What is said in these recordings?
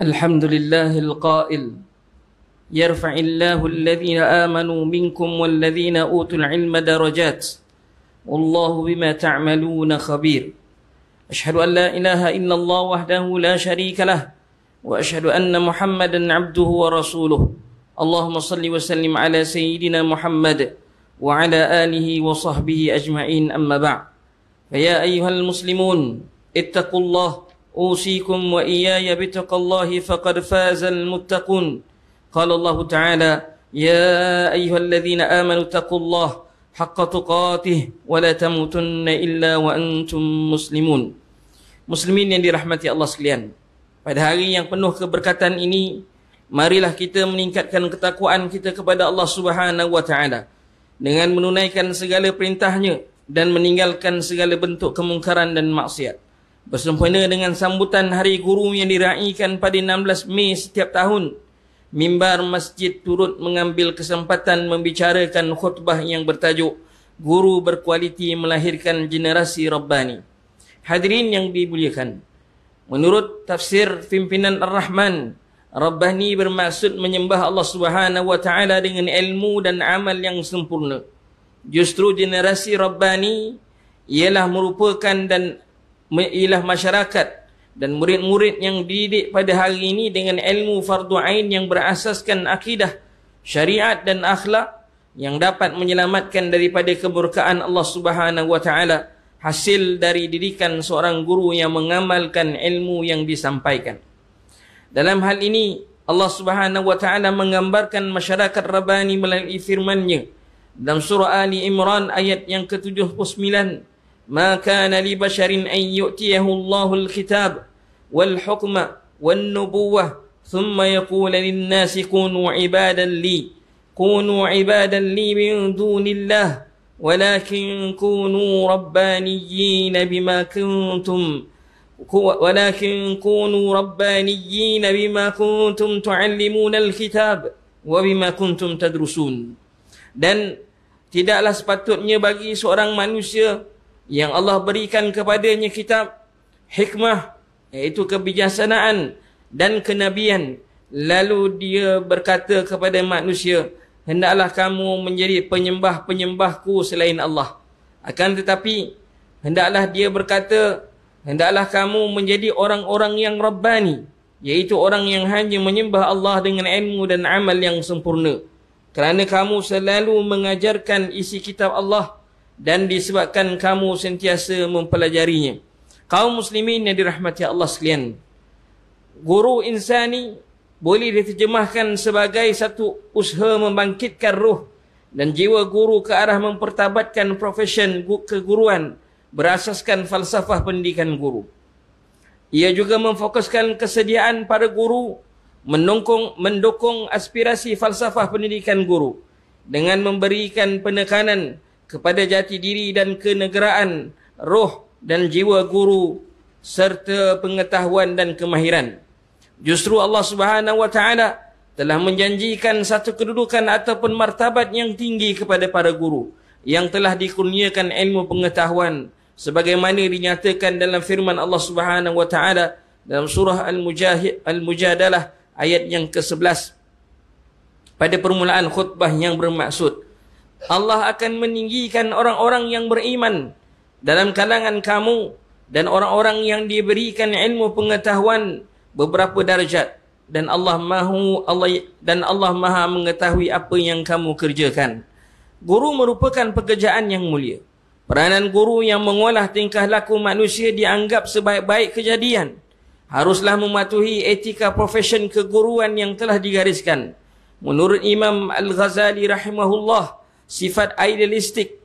الحمد لله القائل يرفع الله الذين آمنوا منكم والذين أوتوا العلم درجات والله بما تعملون خبير أشهد أن لا إله إلا الله وحده لا شريك له وأشهد أن محمدا عبده ورسوله اللهم صل وسلم على سيدنا محمد وعلى آله وصحبه أجمعين أما بعد فيا أيها المسلمون اتقوا الله أوصيكم وإياي بتقى الله فقد فاز المتقون قال الله تعالى يا أيها الذين آمنوا تقوا الله حق تقاته ولا تموتن إلا وأنتم مسلمون مسلمين yang dirahmati Allah sekalian pada hari yang penuh keberkatan ini marilah kita meningkatkan ketakwaan kita kepada Allah Subhanahu wa taala dengan menunaikan segala perintahnya dan meninggalkan segala bentuk kemungkaran dan maksiat Bersempena dengan sambutan Hari Guru yang diraihkan pada 16 Mei setiap tahun, mimbar masjid turut mengambil kesempatan membicarakan khutbah yang bertajuk Guru Berkualiti Melahirkan Generasi Rabbani. Hadirin yang dimuliakan, menurut tafsir pimpinan Ar-Rahman, Rabbani bermaksud menyembah Allah Subhanahu wa taala dengan ilmu dan amal yang sempurna. Justru generasi Rabbani ialah merupakan dan ialah masyarakat dan murid-murid yang dididik pada hari ini dengan ilmu fardu ain yang berasaskan akidah, syariat dan akhlak yang dapat menyelamatkan daripada kemurkaan Allah Subhanahu wa taala hasil dari didikan seorang guru yang mengamalkan ilmu yang disampaikan. Dalam hal ini Allah Subhanahu wa taala menggambarkan masyarakat rabani melalui firman-Nya dalam surah Ali Imran ayat yang ke-79 ما كان لبشر أن يؤتيه الله الكتاب والحكم والنبوة ثم يقول للناس كونوا عبادا لي كونوا عبادا لي من دون الله ولكن كونوا ربانيين بما كنتم ولكن كونوا ربانيين بما كنتم تعلمون الكتاب وبما كنتم تدرسون dan tidaklah sepatutnya bagi seorang manusia yang Allah berikan kepadanya kitab hikmah iaitu kebijaksanaan dan kenabian lalu dia berkata kepada manusia hendaklah kamu menjadi penyembah-penyembahku selain Allah akan tetapi hendaklah dia berkata hendaklah kamu menjadi orang-orang yang rabbani iaitu orang yang hanya menyembah Allah dengan ilmu dan amal yang sempurna kerana kamu selalu mengajarkan isi kitab Allah dan disebabkan kamu sentiasa mempelajarinya. Kaum muslimin yang dirahmati Allah sekalian. Guru insani boleh diterjemahkan sebagai satu usaha membangkitkan ruh dan jiwa guru ke arah mempertabatkan profesion keguruan berasaskan falsafah pendidikan guru. Ia juga memfokuskan kesediaan para guru mendukung, mendukung aspirasi falsafah pendidikan guru dengan memberikan penekanan kepada jati diri dan kenegaraan roh dan jiwa guru serta pengetahuan dan kemahiran justru Allah Subhanahu wa taala telah menjanjikan satu kedudukan ataupun martabat yang tinggi kepada para guru yang telah dikurniakan ilmu pengetahuan sebagaimana dinyatakan dalam firman Allah Subhanahu wa taala dalam surah Al-Mujahid Al-Mujadalah ayat yang ke-11 pada permulaan khutbah yang bermaksud Allah akan meninggikan orang-orang yang beriman dalam kalangan kamu dan orang-orang yang diberikan ilmu pengetahuan beberapa darjat dan Allah mahu Allah dan Allah Maha mengetahui apa yang kamu kerjakan. Guru merupakan pekerjaan yang mulia. Peranan guru yang mengolah tingkah laku manusia dianggap sebaik-baik kejadian. Haruslah mematuhi etika profesion keguruan yang telah digariskan. Menurut Imam Al-Ghazali rahimahullah, sifat idealistik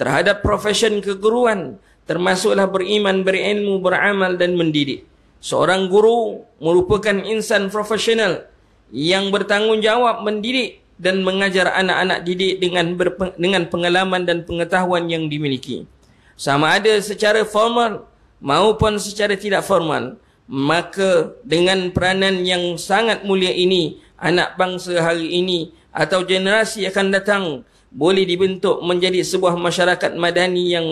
terhadap profesion keguruan termasuklah beriman, berilmu, beramal dan mendidik. Seorang guru merupakan insan profesional yang bertanggungjawab mendidik dan mengajar anak-anak didik dengan dengan pengalaman dan pengetahuan yang dimiliki. Sama ada secara formal maupun secara tidak formal, maka dengan peranan yang sangat mulia ini, anak bangsa hari ini atau generasi akan datang boleh dibentuk menjadi sebuah masyarakat madani yang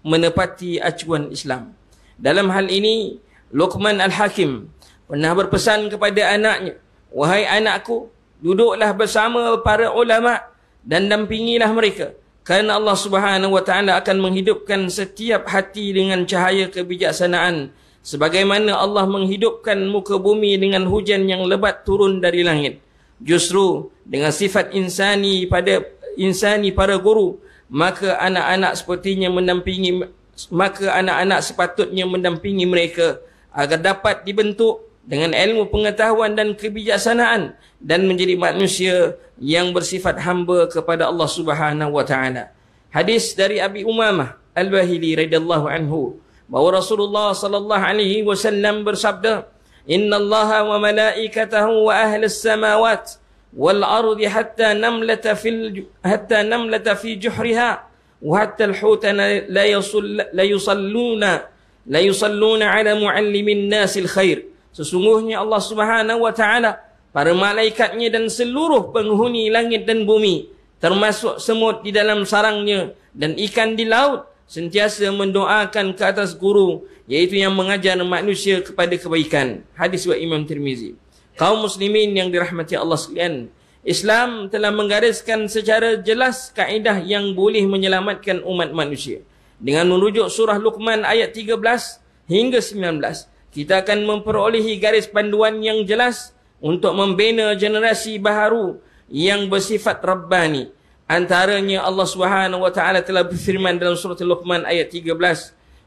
menepati acuan Islam. Dalam hal ini, Luqman Al-Hakim pernah berpesan kepada anaknya, Wahai anakku, duduklah bersama para ulama dan dampingilah mereka. Kerana Allah Subhanahu Wa Taala akan menghidupkan setiap hati dengan cahaya kebijaksanaan. Sebagaimana Allah menghidupkan muka bumi dengan hujan yang lebat turun dari langit. Justru dengan sifat insani pada insani para guru maka anak-anak sepertinya mendampingi maka anak-anak sepatutnya mendampingi mereka agar dapat dibentuk dengan ilmu pengetahuan dan kebijaksanaan dan menjadi manusia yang bersifat hamba kepada Allah Subhanahu wa taala hadis dari Abi Umamah Al-Bahili radhiyallahu anhu bahawa Rasulullah sallallahu alaihi wasallam bersabda innallaha wa malaikatahu wa ahli samawati والارض حتى نملة في حتى نملة في جحرها وحتى الحوت لا يصل لا يصلون لا يصلون على معلم الناس الخير sesungguhnya Allah Subhanahu wa taala para malaikatnya dan seluruh penghuni langit dan bumi termasuk semut di dalam sarangnya dan ikan di laut sentiasa mendoakan ke atas guru yaitu yang mengajar manusia kepada kebaikan hadis wa imam tirmizi kaum muslimin yang dirahmati Allah sekalian Islam telah menggariskan secara jelas kaedah yang boleh menyelamatkan umat manusia. Dengan merujuk surah Luqman ayat 13 hingga 19, kita akan memperolehi garis panduan yang jelas untuk membina generasi baharu yang bersifat Rabbani. Antaranya Allah Subhanahu wa taala telah berfirman dalam surah Luqman ayat 13,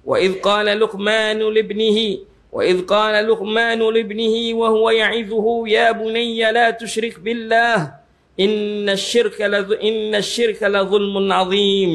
"Wa idz qala Luqmanu li ibnihi وإذ قال لقمان لابنه وهو يعظه يا بني لا تشرك بالله إن الشرك لظ... إن الشرك لظلم عظيم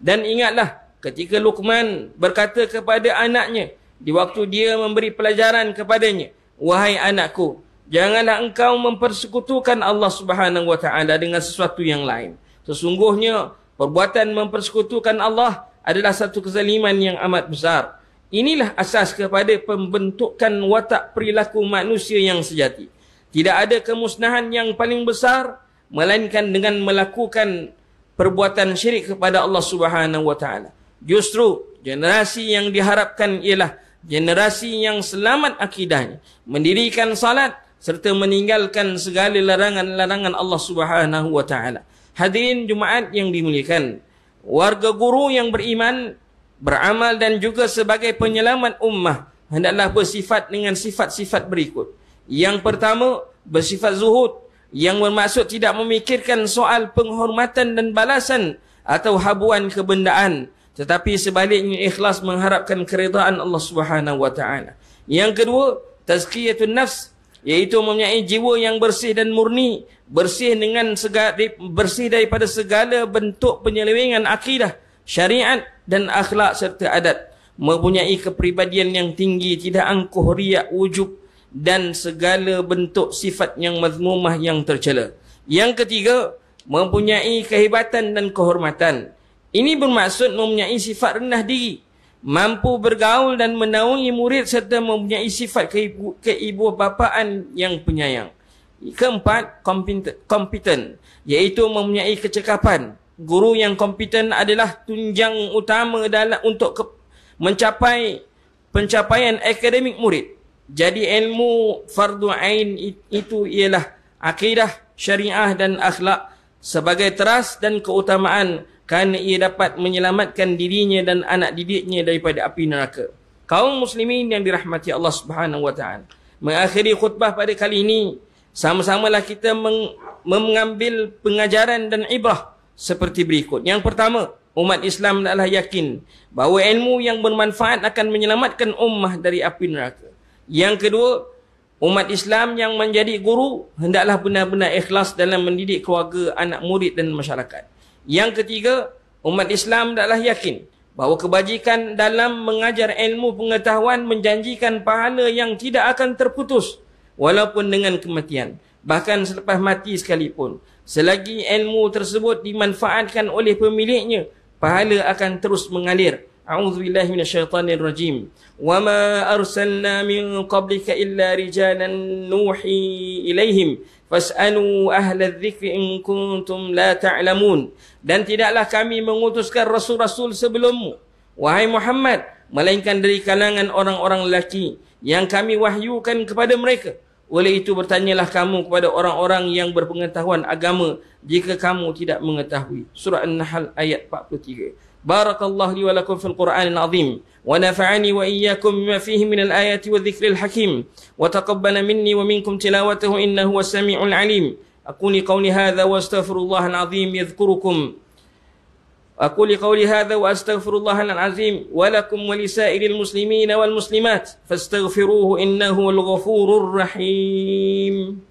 dan ingatlah ketika Luqman berkata kepada anaknya di waktu dia memberi pelajaran kepadanya wahai anakku janganlah engkau mempersekutukan Allah Subhanahu wa taala dengan sesuatu yang lain sesungguhnya perbuatan mempersekutukan Allah adalah satu kezaliman yang amat besar Inilah asas kepada pembentukan watak perilaku manusia yang sejati. Tidak ada kemusnahan yang paling besar melainkan dengan melakukan perbuatan syirik kepada Allah Subhanahu wa taala. Justru generasi yang diharapkan ialah generasi yang selamat akidahnya, mendirikan salat serta meninggalkan segala larangan-larangan Allah Subhanahu wa taala. Hadirin Jumaat yang dimuliakan, warga guru yang beriman beramal dan juga sebagai penyelamat ummah hendaklah bersifat dengan sifat-sifat berikut. Yang pertama, bersifat zuhud yang bermaksud tidak memikirkan soal penghormatan dan balasan atau habuan kebendaan tetapi sebaliknya ikhlas mengharapkan keridaan Allah Subhanahu wa taala. Yang kedua, tazkiyatun nafs iaitu mempunyai jiwa yang bersih dan murni, bersih dengan segala bersih daripada segala bentuk penyelewengan akidah syariat dan akhlak serta adat mempunyai kepribadian yang tinggi tidak angkuh riak wujub dan segala bentuk sifat yang mazmumah yang tercela yang ketiga mempunyai kehebatan dan kehormatan ini bermaksud mempunyai sifat rendah diri mampu bergaul dan menaungi murid serta mempunyai sifat keibu, keibu bapaan yang penyayang keempat kompeten iaitu mempunyai kecekapan guru yang kompeten adalah tunjang utama dalam untuk ke, mencapai pencapaian akademik murid. Jadi ilmu fardu ain itu ialah akidah, syariah dan akhlak sebagai teras dan keutamaan kerana ia dapat menyelamatkan dirinya dan anak didiknya daripada api neraka. Kaum muslimin yang dirahmati Allah Subhanahu wa taala. Mengakhiri khutbah pada kali ini, sama-samalah kita mengambil pengajaran dan ibrah seperti berikut. Yang pertama, umat Islam adalah yakin bahawa ilmu yang bermanfaat akan menyelamatkan ummah dari api neraka. Yang kedua, umat Islam yang menjadi guru hendaklah benar-benar ikhlas dalam mendidik keluarga, anak murid dan masyarakat. Yang ketiga, umat Islam adalah yakin bahawa kebajikan dalam mengajar ilmu pengetahuan menjanjikan pahala yang tidak akan terputus walaupun dengan kematian. Bahkan selepas mati sekalipun Selagi ilmu tersebut dimanfaatkan oleh pemiliknya Pahala akan terus mengalir A'udzubillahi minasyaitanirrajim Wa ma arsalna min qablika illa rijalan nuhi ilayhim. Fas'alu ahla dhikri in kuntum la ta'lamun Dan tidaklah kami mengutuskan rasul-rasul sebelummu Wahai Muhammad Melainkan dari kalangan orang-orang lelaki Yang kami wahyukan kepada mereka oleh itu bertanyalah kamu kepada orang-orang yang berpengetahuan agama jika kamu tidak mengetahui. Surah An-Nahl ayat 43. Barakallahu li wa lakum fil Qur'anil Azim wa nafa'ani wa iyyakum bima fihi min al ayat wa dhikril hakim wa taqabbala minni wa minkum tilawatahu innahu was-sami'ul 'alim. Aquli qawli hadha wa al 'azim yadhkurukum. أقول قولي هذا وأستغفر الله العظيم ولكم ولسائر المسلمين والمسلمات فاستغفروه إنه الغفور الرحيم